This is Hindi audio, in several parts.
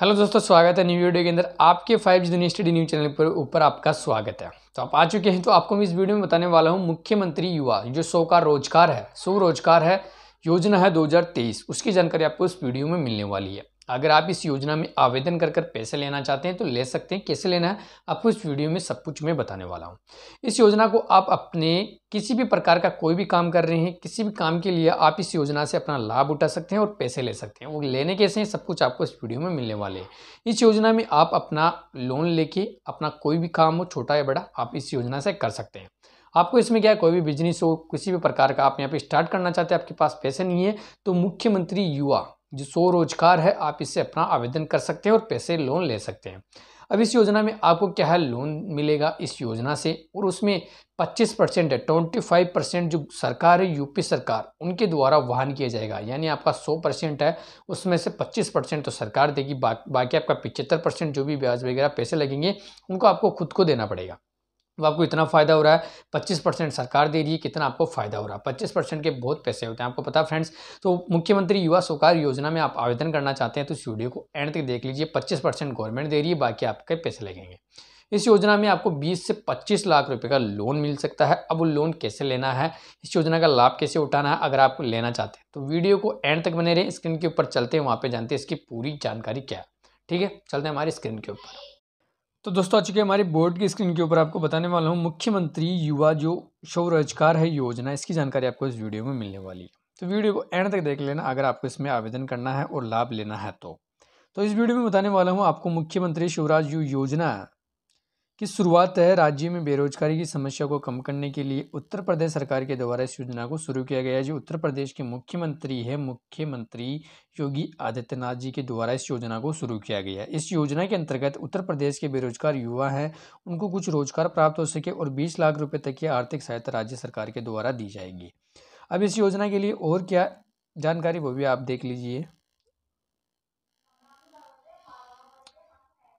हेलो दोस्तों स्वागत है न्यू वीडियो के अंदर आपके five G study news channel पर ऊपर आपका स्वागत है तो आप आ चुके हैं तो आपको मैं इस वीडियो में बताने वाला हूँ मुख्यमंत्री युवा जो सौ का रोजगार है रोजगार है योजना है 2023 उसकी जानकारी आपको इस वीडियो में मिलने वाली है अगर आप इस योजना में आवेदन कर कर पैसे लेना चाहते हैं तो ले सकते हैं कैसे लेना है आपको इस वीडियो में सब कुछ मैं बताने वाला हूँ इस योजना को आप अपने किसी भी प्रकार का कोई भी काम कर रहे हैं किसी भी काम के लिए आप इस योजना से अपना लाभ उठा सकते हैं और पैसे ले सकते हैं वो लेने कैसे हैं सब कुछ आपको इस वीडियो में मिलने वाले हैं इस योजना में आप अपना लोन लेके अपना कोई भी काम हो छोटा या बड़ा आप इस योजना से कर सकते हैं आपको इसमें क्या है कोई भी बिजनेस हो किसी भी प्रकार का आप यहाँ पे स्टार्ट करना चाहते हैं आपके पास पैसे नहीं है तो मुख्यमंत्री युवा जो स्वरोजगार है आप इससे अपना आवेदन कर सकते हैं और पैसे लोन ले सकते हैं अब इस योजना में आपको क्या है लोन मिलेगा इस योजना से और उसमें 25 परसेंट है ट्वेंटी फाइव परसेंट जो सरकार है यूपी सरकार उनके द्वारा वाहन किया जाएगा यानी आपका 100 परसेंट है उसमें से 25 परसेंट तो सरकार देगी बा, बाकी आपका पिचहत्तर परसेंट जो भी ब्याज वगैरह पैसे लगेंगे उनको आपको खुद को देना पड़ेगा अब आपको इतना फ़ायदा हो रहा है पच्चीस परसेंट सरकार दे रही है कितना आपको फ़ायदा हो रहा है पच्चीस परसेंट के बहुत पैसे होते हैं आपको पता है फ्रेंड्स तो मुख्यमंत्री युवा सोकार योजना में आप आवेदन करना चाहते हैं तो इस वीडियो को एंड तक देख लीजिए पच्चीस परसेंट गवर्नमेंट दे रही है बाकी आपके पैसे लगेंगे इस योजना में आपको बीस से पच्चीस लाख रुपये का लोन मिल सकता है अब वो लोन कैसे लेना है इस योजना का लाभ कैसे उठाना है अगर आपको लेना चाहते हैं तो वीडियो को एंड तक बने रहें स्क्रीन के ऊपर चलते हैं वहाँ पर जानते हैं इसकी पूरी जानकारी क्या ठीक है चलते हैं हमारी स्क्रीन के ऊपर तो दोस्तों आ चुके हमारी बोर्ड की स्क्रीन के ऊपर आपको बताने वाला हूँ मुख्यमंत्री युवा जो स्वरोजगार है योजना इसकी जानकारी आपको इस वीडियो में मिलने वाली है तो वीडियो को एंड तक देख लेना अगर आपको इसमें आवेदन करना है और लाभ लेना है तो तो इस वीडियो में बताने वाला हूँ आपको मुख्यमंत्री शिवराज जो योजना की शुरुआत है राज्य में बेरोजगारी की समस्या को कम करने के लिए उत्तर प्रदेश सरकार के द्वारा इस योजना को शुरू किया गया है जो उत्तर प्रदेश के मुख्यमंत्री है मुख्यमंत्री योगी आदित्यनाथ जी के द्वारा इस योजना को शुरू किया गया है इस योजना के अंतर्गत उत्तर प्रदेश के बेरोजगार युवा हैं उनको कुछ रोजगार प्राप्त हो सके और बीस लाख रुपये तक की आर्थिक सहायता राज्य सरकार के द्वारा दी जाएगी अब इस योजना के लिए और क्या जानकारी वो भी आप देख लीजिए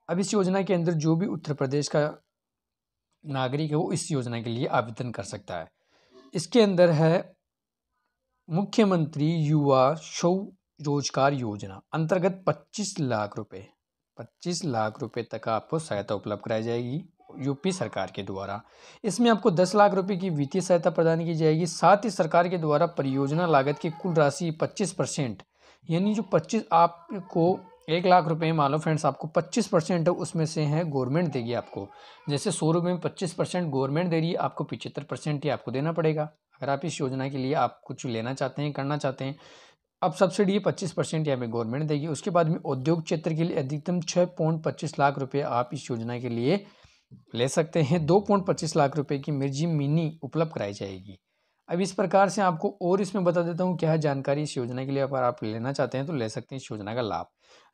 अब इस योजना के अंदर जो भी उत्तर प्रदेश का नागरिक है वो इस योजना के लिए आवेदन कर सकता है इसके अंदर है मुख्यमंत्री युवा शव रोजगार योजना अंतर्गत 25 लाख रुपए 25 लाख रुपए तक आपको सहायता उपलब्ध कराई जाएगी यूपी सरकार के द्वारा इसमें आपको 10 लाख रुपए की वित्तीय सहायता प्रदान की जाएगी साथ ही सरकार के द्वारा परियोजना लागत की कुल राशि 25 परसेंट यानी जो 25 आपको एक लाख रुपए मान लो फ्रेंड्स आपको पच्चीस परसेंट उसमें से है गवर्नमेंट देगी आपको जैसे सौ रुपये में पच्चीस परसेंट गवर्नमेंट दे रही है आपको पिछहत्तर परसेंट ही आपको देना पड़ेगा अगर आप इस योजना के लिए आप कुछ लेना चाहते हैं करना चाहते हैं अब सब्सिडी पच्चीस परसेंट यहाँ पर गवर्नमेंट देगी उसके बाद में उद्योग क्षेत्र के लिए अधिकतम छः पॉइंट पच्चीस लाख रुपये आप इस योजना के लिए ले सकते हैं दो पॉइंट पच्चीस लाख रुपये की मिर्जी मिनी उपलब्ध कराई जाएगी अब इस प्रकार से आपको और इसमें बता देता हूँ क्या है जानकारी इस योजना के लिए अगर आप लेना चाहते हैं तो ले सकते हैं इस योजना का लाभ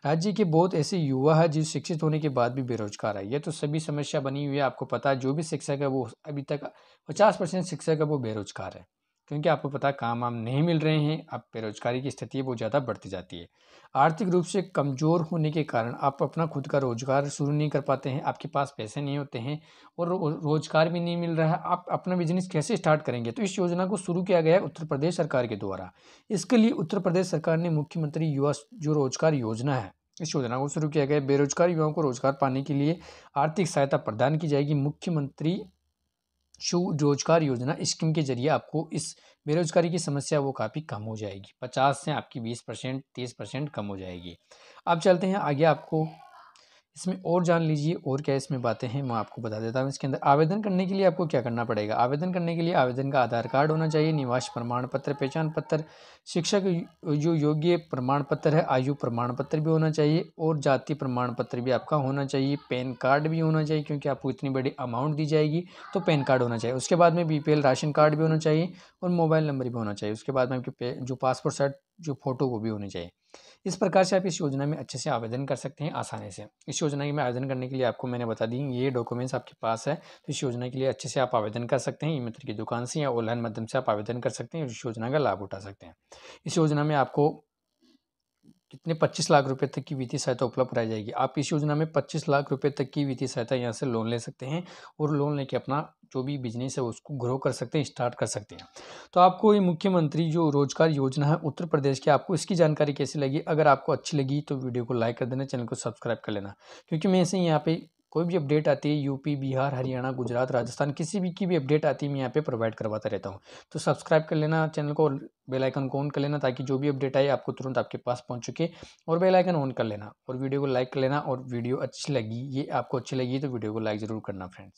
राज्य के बहुत ऐसे युवा है जो शिक्षित होने के बाद भी बेरोजगार है ये तो सभी समस्या बनी हुई है आपको पता है जो भी शिक्षक है वो अभी तक पचास परसेंट शिक्षक है वो बेरोजगार है क्योंकि आपको पता काम वाम नहीं मिल रहे हैं अब बेरोजगारी की स्थिति बहुत ज़्यादा बढ़ती जाती है आर्थिक रूप से कमज़ोर होने के कारण आप अपना खुद का रोज़गार शुरू नहीं कर पाते हैं आपके पास पैसे नहीं होते हैं और रोज़गार भी नहीं मिल रहा है आप अपना बिजनेस कैसे स्टार्ट करेंगे तो इस योजना को शुरू किया गया है उत्तर प्रदेश सरकार के द्वारा इसके लिए उत्तर प्रदेश सरकार ने मुख्यमंत्री युवा जो रोज़गार योजना है इस योजना को शुरू किया गया बेरोजगार युवाओं को रोजगार पाने के लिए आर्थिक सहायता प्रदान की जाएगी मुख्यमंत्री रोजगार योजना स्कीम के जरिए आपको इस बेरोजगारी की समस्या वो काफ़ी कम हो जाएगी पचास से आपकी बीस परसेंट तीस परसेंट कम हो जाएगी अब चलते हैं आगे आपको इसमें और जान लीजिए और क्या इसमें बातें हैं मैं आपको बता देता हूँ इसके अंदर आवेदन करने के लिए आपको क्या करना पड़ेगा आवेदन करने के लिए आवेदन का आधार कार्ड होना चाहिए निवास प्रमाण पत्र पहचान पत्र शिक्षा जो योग्य प्रमाण पत्र है आयु प्रमाण पत्र भी होना चाहिए और जाति प्रमाण पत्र भी आपका होना चाहिए पैन कार्ड भी होना चाहिए क्योंकि आपको इतनी बड़ी अमाउंट दी जाएगी तो पैन कार्ड होना चाहिए उसके बाद में बी राशन कार्ड भी होना चाहिए और मोबाइल नंबर भी होना चाहिए उसके बाद में आपके जो पासपोर्ट साइज जो फ़ोटो वो भी होनी चाहिए इस प्रकार से आप इस योजना में अच्छे से आवेदन कर सकते हैं आसानी से इस योजना में आवेदन करने के लिए आपको मैंने बता दी ये डॉक्यूमेंट्स आपके पास है तो इस योजना के लिए अच्छे से आप आवेदन कर सकते हैं ई मित्र की दुकान से या ऑनलाइन माध्यम से आप आवेदन कर सकते हैं और इस योजना का लाभ उठा सकते हैं इस योजना में आपको कितने पच्चीस लाख रुपए तक की वित्तीय सहायता उपलब्ध कराई जाएगी आप इस योजना में पच्चीस लाख रुपए तक की वित्तीय सहायता यहाँ से लोन ले सकते हैं और लोन लेके अपना जो भी बिजनेस है उसको ग्रो कर सकते हैं स्टार्ट कर सकते हैं तो आपको ये मुख्यमंत्री जो रोजगार योजना है उत्तर प्रदेश की आपको इसकी जानकारी कैसी लगी अगर आपको अच्छी लगी तो वीडियो को लाइक कर देना चैनल को सब्सक्राइब कर लेना क्योंकि मैं ऐसे यहाँ पे कोई भी अपडेट आती है यूपी बिहार हरियाणा गुजरात राजस्थान किसी भी की भी अपडेट आती है मैं यहाँ पे प्रोवाइड करवाता रहता हूँ तो सब्सक्राइब कर लेना चैनल को बेल आइकन को ऑन कर लेना ताकि जो भी अपडेट आए आपको तुरंत आपके पास पहुंच चुके और बेल आइकन ऑन कर लेना और वीडियो को लाइक कर लेना और वीडियो अच्छी लगी ये आपको अच्छी लगी तो वीडियो को लाइक ज़रूर करना फ्रेंड्स